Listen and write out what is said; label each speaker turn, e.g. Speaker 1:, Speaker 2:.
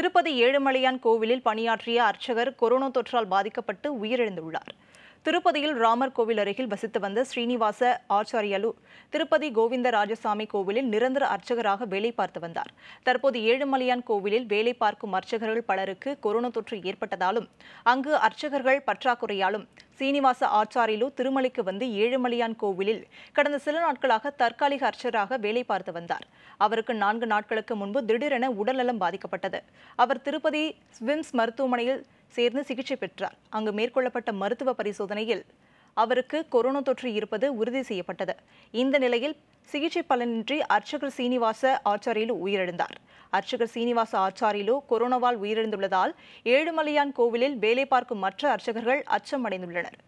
Speaker 1: திருப்பதி ஏழுமலையான் கோவிலில் பணியாற்றிய அர்ச்சகர் கொரோனா தொற்றால் பாதிக்கப்பட்டு உயிரிழந்துள்ளார் திருப்பதியில் ராமர் கோவில் அருகில் வசித்து வந்த ஸ்ரீனிவாச ஆச்சாரியலு திருப்பதி கோவிந்த ராஜசாமி கோவிலில் நிரந்தர அர்ச்சகராக வேலை பார்த்து வந்தார் தற்போது ஏழுமலையான் கோவிலில் வேலை பார்க்கும் அர்ச்சகர்கள் பலருக்கு கொரோனா தொற்று ஏற்பட்டதாலும் அங்கு அர்ச்சகர்கள் பற்றாக்குறையாலும் சீனிவாச ஆச்சாரியலு திருமலைக்கு வந்து ஏழுமலையான் கோவிலில் கடந்த சில நாட்களாக தற்காலிக அர்ச்சகராக வேலை பார்த்து வந்தார் அவருக்கு நான்கு நாட்களுக்கு முன்பு திடீரென உடல்நலம் பாதிக்கப்பட்டது அவர் திருப்பதி ஸ்விம்ஸ் மருத்துவமனையில் சேர்ந்து சிகிச்சை பெற்றார் அங்கு மேற்கொள்ளப்பட்ட மருத்துவ பரிசோதனையில் அவருக்கு கொரோனா தொற்று இருப்பது உறுதி செய்யப்பட்டது இந்த நிலையில் சிகிச்சை பலனின்றி அர்ச்சகர் சீனிவாச ஆச்சாரியிலு உயிரிழந்தார் அர்ச்சகர் சீனிவாச ஆச்சாரியிலு கொரோனாவால் உயிரிழந்துள்ளதால் ஏழுமலையான் கோவிலில் வேலை பார்க்கும் மற்ற அர்ச்சகர்கள் அடைந்துள்ளனர்